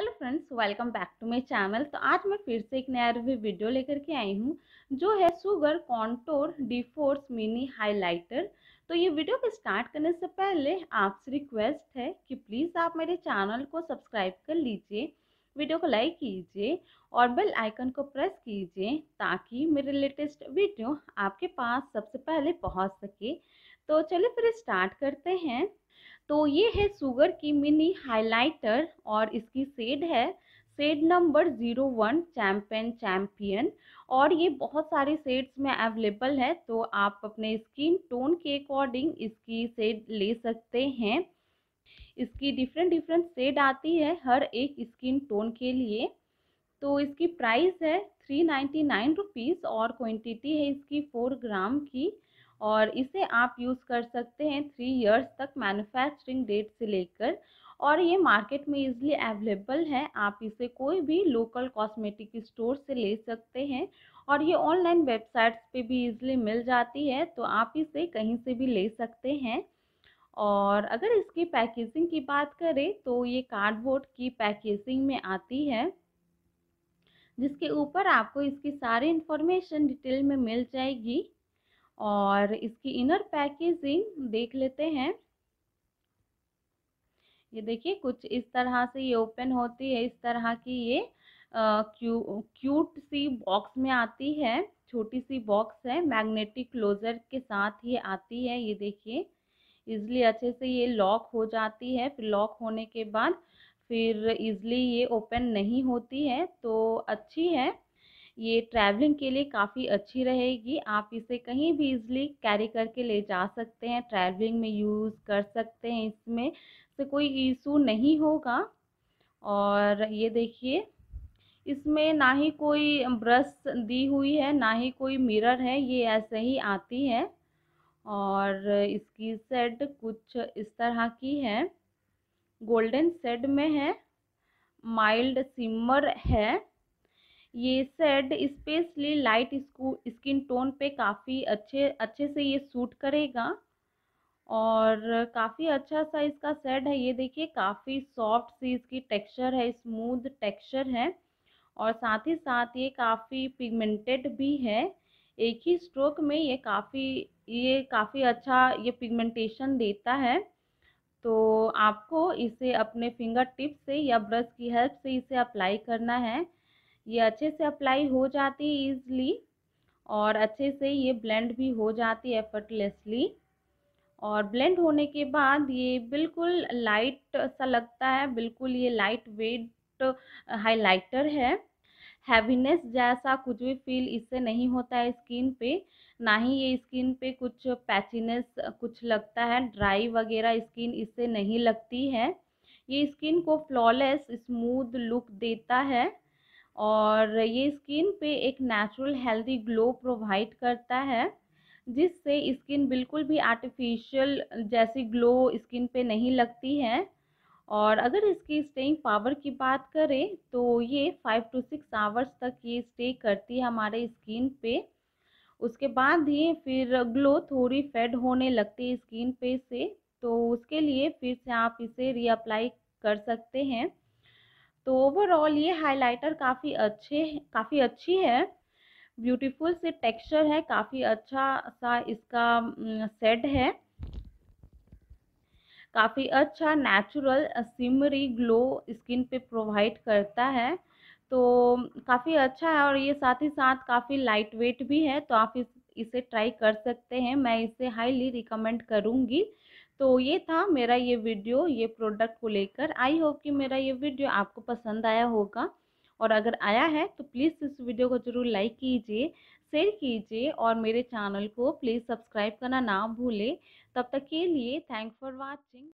hello friends welcome back to my channel तो आज मैं फिर से एक नया रिव्यू वीडियो लेकर के आई हूँ जो है Sugar contour de force mini highlighter तो ये वीडियो को स्टार्ट करने से पहले आपसे रिक्वेस्ट है कि प्लीज़ आप मेरे चैनल को सब्सक्राइब कर लीजिए वीडियो को लाइक कीजिए और बेल आइकन को प्रेस कीजिए ताकि मेरे लेटेस्ट वीडियो आपके पास सबसे पहले पहुँच सके तो चलिए फिर स्टार्ट करते हैं तो ये है शुगर की मिनी हाइलाइटर और इसकी सेड है shade number zero one champion champion और ये बहुत सारे शेड्स में अवेलेबल है तो आप अपने स्किन टोन के अकॉर्डिंग इसकी सेड ले सकते हैं इसकी डिफरेंट डिफरेंट सेड आती है हर एक स्किन टोन के लिए तो इसकी प्राइस है थ्री नाइन्टी नाइन रुपीज़ और क्वान्टिटी है इसकी फोर ग्राम की और इसे आप यूज़ कर सकते हैं थ्री इयर्स तक मैन्युफैक्चरिंग डेट से लेकर और ये मार्केट में इजीली अवेलेबल है आप इसे कोई भी लोकल कॉस्मेटिक स्टोर से ले सकते हैं और ये ऑनलाइन वेबसाइट्स पे भी इजीली मिल जाती है तो आप इसे कहीं से भी ले सकते हैं और अगर इसकी पैकेजिंग की बात करें तो ये कार्डबोर्ड की पैकेजिंग में आती है जिसके ऊपर आपको इसकी सारी इन्फॉर्मेशन डिटेल में मिल जाएगी और इसकी इनर पैकेजिंग देख लेते हैं ये देखिए कुछ इस तरह से ये ओपन होती है इस तरह की ये आ, क्यू क्यूट सी बॉक्स में आती है छोटी सी बॉक्स है मैग्नेटिक क्लोजर के साथ ये आती है ये देखिए इजली अच्छे से ये लॉक हो जाती है फिर लॉक होने के बाद फिर इजली ये ओपन नहीं होती है तो अच्छी है ये ट्रैवलिंग के लिए काफ़ी अच्छी रहेगी आप इसे कहीं भी इजली कैरी करके ले जा सकते हैं ट्रैवलिंग में यूज़ कर सकते हैं इसमें से कोई इशू नहीं होगा और ये देखिए इसमें ना ही कोई ब्रश दी हुई है ना ही कोई मिरर है ये ऐसे ही आती है और इसकी सेट कुछ इस तरह की है गोल्डन सेड में है माइल्ड सिमर है ये shade specially light skin tone पे काफ़ी अच्छे अच्छे से ये सूट करेगा और काफ़ी अच्छा सा इसका सेड है ये देखिए काफ़ी सॉफ्ट सी इसकी टेक्सचर है स्मूथ टेक्सचर है और साथ ही साथ ये काफ़ी पिगमेंटेड भी है एक ही स्ट्रोक में ये काफ़ी ये काफ़ी अच्छा ये पिगमेंटेशन देता है तो आपको इसे अपने फिंगर टिप से या ब्रश की हेल्प से इसे अप्लाई करना है ये अच्छे से अप्लाई हो जाती है ईजली और अच्छे से ये ब्लेंड भी हो जाती है एफर्टलेसली और ब्लेंड होने के बाद ये बिल्कुल लाइट सा लगता है बिल्कुल ये लाइट वेट हाइलाइटर है हैवीनेस जैसा कुछ भी फील इससे नहीं होता है स्किन पे ना ही ये स्किन पे कुछ पैचीनेस कुछ लगता है ड्राई वगैरह स्किन इससे नहीं लगती है ये स्किन को फ्लॉलेस स्मूथ लुक देता है और ये स्किन पे एक नेचुरल हेल्दी ग्लो प्रोवाइड करता है जिससे स्किन बिल्कुल भी आर्टिफिशियल जैसी ग्लो स्किन पे नहीं लगती है और अगर इसकी स्टेइंग पावर की बात करें तो ये फाइव टू सिक्स आवर्स तक ये स्टे करती है हमारे स्किन पे उसके बाद ही फिर ग्लो थोड़ी फेड होने लगती है स्किन पे से तो उसके लिए फिर से आप इसे रीअप्लाई कर सकते हैं तो ओवरऑल ये हाइलाइटर काफ़ी अच्छे काफ़ी अच्छी है ब्यूटीफुल से टेक्सचर है काफ़ी अच्छा सा इसका सेट है काफ़ी अच्छा नेचुरल सिमरी ग्लो स्किन पे प्रोवाइड करता है तो काफ़ी अच्छा है और ये साथ ही साथ काफ़ी लाइट वेट भी है तो आप इस इसे ट्राई कर सकते हैं मैं इसे हाईली रिकमेंड करूँगी तो ये था मेरा ये वीडियो ये प्रोडक्ट को लेकर आई होप कि मेरा ये वीडियो आपको पसंद आया होगा और अगर आया है तो प्लीज़ इस वीडियो को ज़रूर लाइक कीजिए शेयर कीजिए और मेरे चैनल को प्लीज़ सब्सक्राइब करना ना भूलें तब तक के लिए थैंक फॉर वॉचिंग